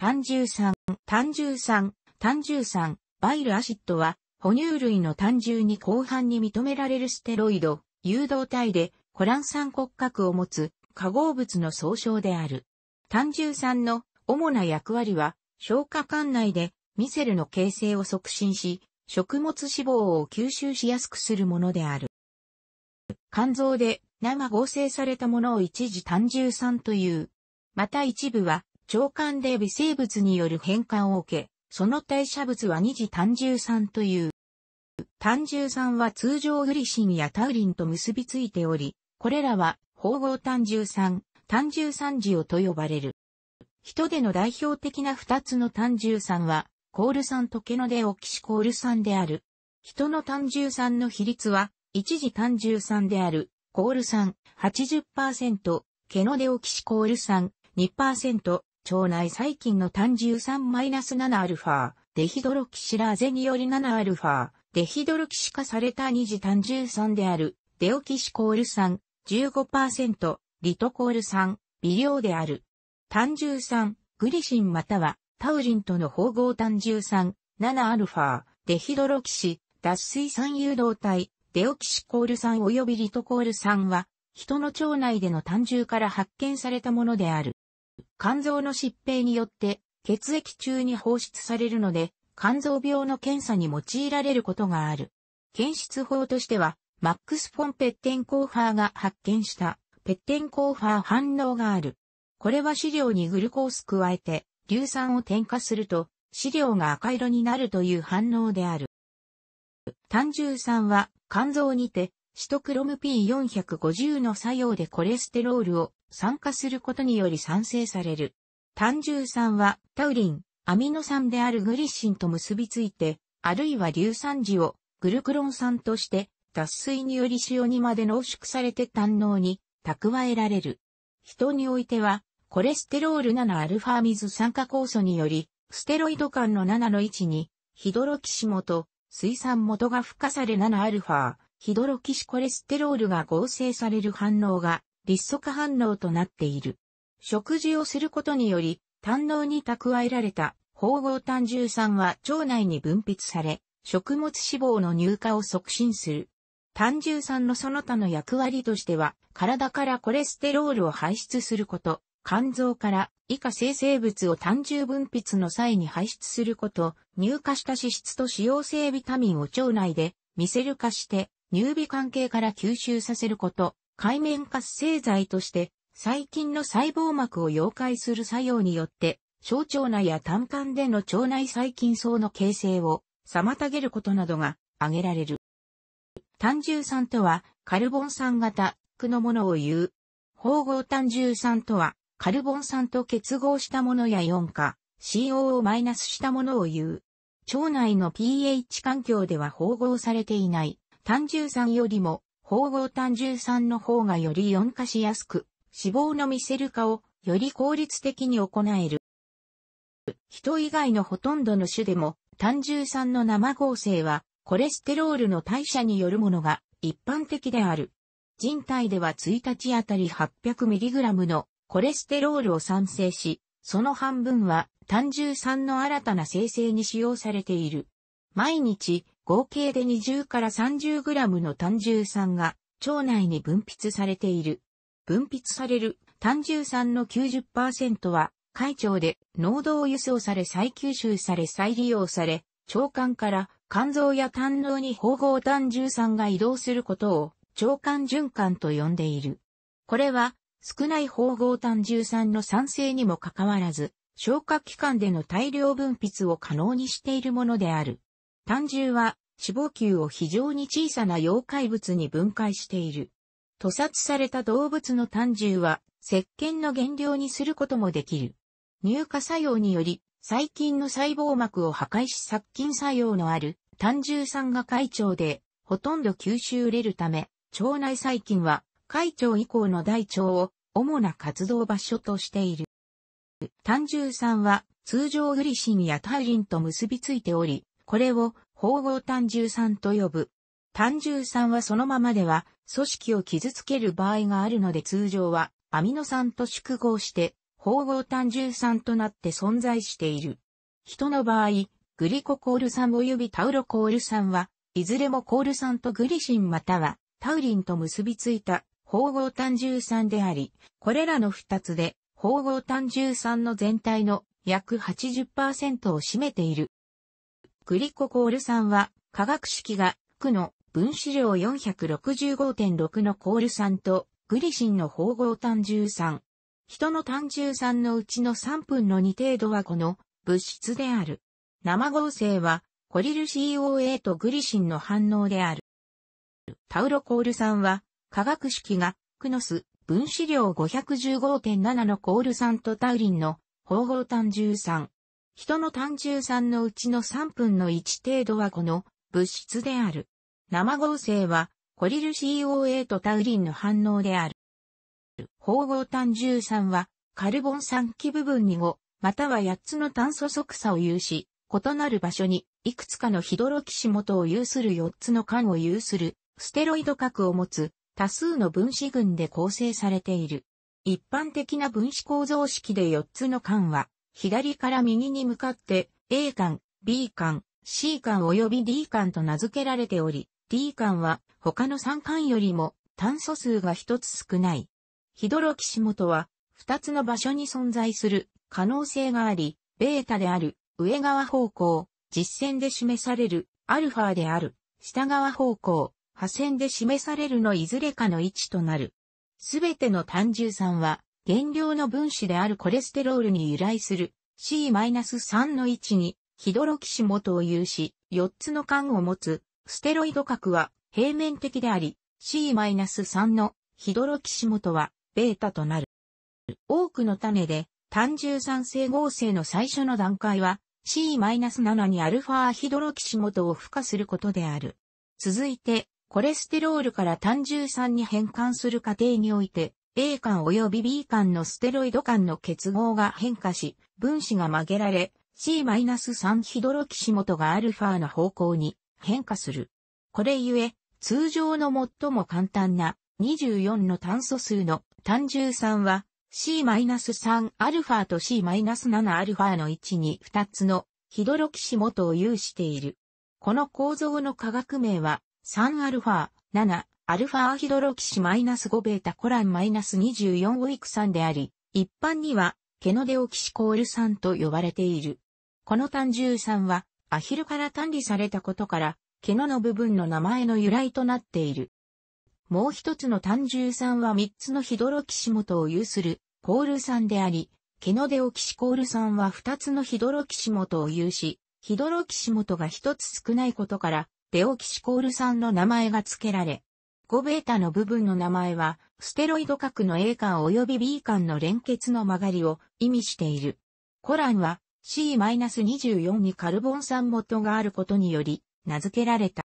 単汁酸、単汁酸、単汁酸、バイルアシッドは、哺乳類の単汁に広範に認められるステロイド、誘導体で、コラン酸骨格を持つ化合物の総称である。単汁酸の主な役割は、消化管内でミセルの形成を促進し、食物脂肪を吸収しやすくするものである。肝臓で生合成されたものを一時単汁酸という。また一部は長官で微生物による変換を受け、その代謝物は二次単重酸という。単重酸は通常グリシンやタウリンと結びついており、これらは包合単重酸、単重酸塩と呼ばれる。人での代表的な二つの単重酸は、コール酸とケノデオキシコール酸である。人の単重酸の比率は、一次単重酸である、コール酸80%、ケノデオキシコール酸2%、腸内細菌の単 13-7α、デヒドロキシラーゼにより 7α、デヒドロキシ化された二次単13である、デオキシコール酸、15%、リトコール酸、微量である。単13、グリシンまたは、タウリンとの包合単13、7α、デヒドロキシ、脱水酸誘導体、デオキシコール酸及びリトコール酸は、人の腸内での単重から発見されたものである。肝臓の疾病によって血液中に放出されるので、肝臓病の検査に用いられることがある。検出法としては、マックス・フォン・ペッテンコーファーが発見したペッテンコーファー反応がある。これは飼料にグルコース加えて硫酸を添加すると飼料が赤色になるという反応である。単純酸は肝臓にてシトクロム P450 の作用でコレステロールを酸化することにより酸性される。単重酸はタウリン、アミノ酸であるグリシンと結びついて、あるいは硫酸時をグルクロン酸として脱水により塩にまで濃縮されて胆脳に蓄えられる。人においては、コレステロール 7α 水酸化酵素により、ステロイド間の7の位置に、ヒドロキシ元、水酸元が付加され 7α、ヒドロキシコレステロールが合成される反応が立足反応となっている。食事をすることにより、胆脳に蓄えられた、包合胆汁酸は腸内に分泌され、食物脂肪の乳化を促進する。胆汁酸のその他の役割としては、体からコレステロールを排出すること、肝臓から以下生成物を胆汁分泌の際に排出すること、乳化した脂質と使用性ビタミンを腸内で、ミセル化して、乳美関係から吸収させること、海面活性剤として、細菌の細胞膜を溶解する作用によって、小腸内や胆管での腸内細菌層の形成を妨げることなどが挙げられる。単汁酸とは、カルボン酸型区のものを言う。包合単汁酸とは、カルボン酸と結合したものや4化、CO をマイナスしたものを言う。腸内の pH 環境では包合されていない単汁酸よりも縫合単純3の方がより4化しやすく、脂肪の見せる化をより効率的に行える。人以外のほとんどの種でも、単純3の生合成は、コレステロールの代謝によるものが一般的である。人体では1日あたり 800mg のコレステロールを産生し、その半分は単純3の新たな生成に使用されている。毎日合計で20から30グラムの単汁酸が腸内に分泌されている。分泌される単汁酸の90%は海腸で濃度を輸送され再吸収され再利用され、腸管から肝臓や胆嚢に包合単汁酸が移動することを腸管循環と呼んでいる。これは少ない包合単汁酸の酸性にもかかわらず、消化器官での大量分泌を可能にしているものである。単獣は脂肪球を非常に小さな妖怪物に分解している。屠殺された動物の単獣は石鹸の原料にすることもできる。乳化作用により細菌の細胞膜を破壊し殺菌作用のある単獣酸が会長でほとんど吸収れるため腸内細菌は会長以降の大腸を主な活動場所としている。単獣酸は通常グリシンやタイリンと結びついており、これを縫合単重酸と呼ぶ。単重酸はそのままでは組織を傷つける場合があるので通常はアミノ酸と縮合して縫合単重酸となって存在している。人の場合、グリココール酸及びタウロコール酸は、いずれもコール酸とグリシンまたはタウリンと結びついた縫合単重酸であり、これらの二つで縫合単重酸の全体の約80%を占めている。グリココール酸は、化学式が、クの分子量465.6のコール酸と、グリシンの包合単重酸。人の単重酸のうちの3分の2程度はこの物質である。生合成は、コリル COA とグリシンの反応である。タウロコール酸は、化学式が、クノス、分子量515.7のコール酸とタウリンの、包合単重酸。人の単純酸のうちの3分の1程度はこの物質である。生合成はコリル COA とタウリンの反応である。包合単重酸はカルボン酸基部分に5、または8つの炭素即差を有し、異なる場所にいくつかのヒドロキシ元を有する4つの間を有するステロイド核を持つ多数の分子群で構成されている。一般的な分子構造式で4つの間は左から右に向かって A 館、B 館、C 館及び D 館と名付けられており、D 館は他の3館よりも炭素数が一つ少ない。ヒドロキシモトは二つの場所に存在する可能性があり、ベータである上側方向、実線で示されるアルファである下側方向、波線で示されるのいずれかの位置となる。すべての単重酸は原料の分子であるコレステロールに由来する C-3 の位置にヒドロキシモを有し、4つの間を持つステロイド核は平面的であり、C-3 のヒドロキシモはベータとなる。多くの種で単純酸性合成の最初の段階は C-7 にアルファヒドロキシモを付加することである。続いて、コレステロールから単重酸に変換する過程において、A 間及び B 間のステロイド間の結合が変化し、分子が曲げられ、C-3 ヒドロキシ元が α の方向に変化する。これゆえ、通常の最も簡単な24の炭素数の単重酸は C-3α と C-7α の位置に2つのヒドロキシ元を有している。この構造の化学名は 3α、7、アルファアヒドロキシ -5 ベータコランマイナス -24 ウィク酸であり、一般には、ケノデオキシコール酸と呼ばれている。この単重酸は、アヒルから単理されたことから、ケノの部分の名前の由来となっている。もう一つの単重酸は三つのヒドロキシ元を有するコール酸であり、ケノデオキシコール酸は二つのヒドロキシ元を有し、ヒドロキシ元が一つ少ないことから、デオキシコール酸の名前が付けられ、5ベータの部分の名前は、ステロイド核の A 間及び B 間の連結の曲がりを意味している。コランは C-24 にカルボン酸元があることにより、名付けられた。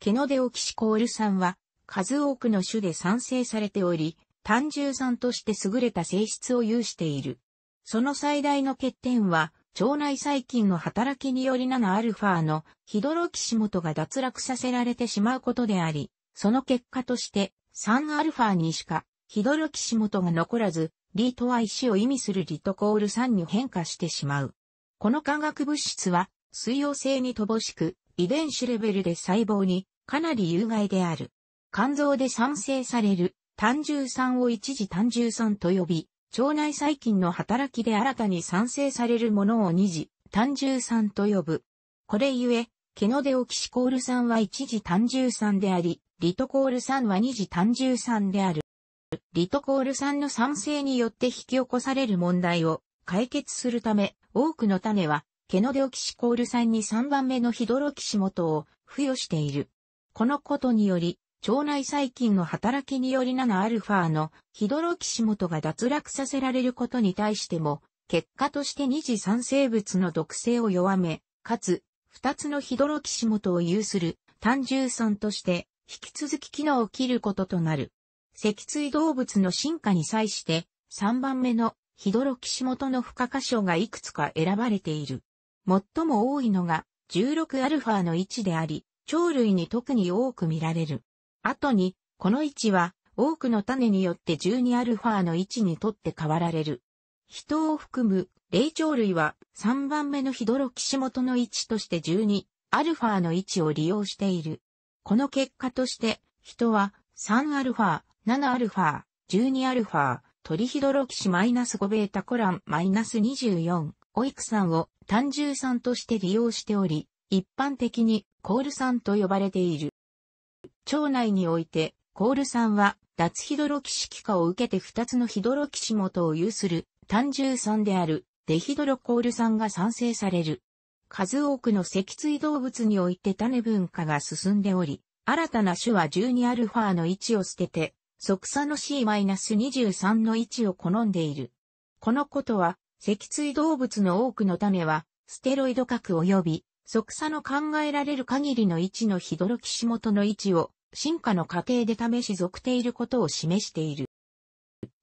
ケノデオキシコール酸は、数多くの種で産生されており、単純酸として優れた性質を有している。その最大の欠点は、腸内細菌の働きにより 7α のヒドロキシモトが脱落させられてしまうことであり、その結果として、3α にしか、ヒドロキシ元が残らず、リートは石を意味するリトコール酸に変化してしまう。この化学物質は、水溶性に乏しく、遺伝子レベルで細胞にかなり有害である。肝臓で産生される単重酸を一時単重酸と呼び、腸内細菌の働きで新たに産生されるものを二次単重酸と呼ぶ。これゆえ、ケノデオキシコール酸は一次単重酸であり、リトコール酸は二次単重酸である。リトコール酸の酸性によって引き起こされる問題を解決するため、多くの種は、ケノデオキシコール酸に3番目のヒドロキシ元を付与している。このことにより、腸内細菌の働きにより 7α のヒドロキシ元が脱落させられることに対しても、結果として二次酸性物の毒性を弱め、かつ二つのヒドロキシモトを有する単純酸として引き続き機能を切ることとなる。脊椎動物の進化に際して三番目のヒドロキシモトの付加箇所がいくつか選ばれている。最も多いのが 16α の位置であり、鳥類に特に多く見られる。後に、この位置は多くの種によって 12α の位置にとって変わられる。人を含む霊長類は3番目のヒドロキシ元の位置として12、アルファの位置を利用している。この結果として、人は3アルファ、7アルファ、12アルファ、トリヒドロキシマイナス5ベータコランマイナス24、オイク酸を単純酸として利用しており、一般的にコール酸と呼ばれている。腸内において、コール酸は脱ヒドロキシ気化を受けて2つのヒドロキシ元を有する単純酸であるデヒドロコール酸が産生される。数多くの脊椎動物において種分化が進んでおり、新たな種は 12α の位置を捨てて、即差の C-23 の位置を好んでいる。このことは、脊椎動物の多くの種は、ステロイド核及び、即差の考えられる限りの位置のヒドロキシモトの位置を、進化の過程で試し属ていることを示している。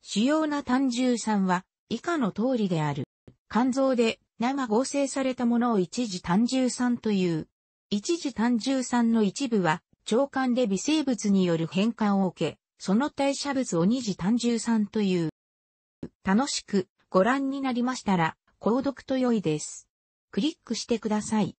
主要な単重酸は、以下の通りである。肝臓で生合成されたものを一時単重酸という。一時単重酸の一部は、腸管で微生物による変換を受け、その代謝物を二次単重酸という。楽しくご覧になりましたら、購読と良いです。クリックしてください。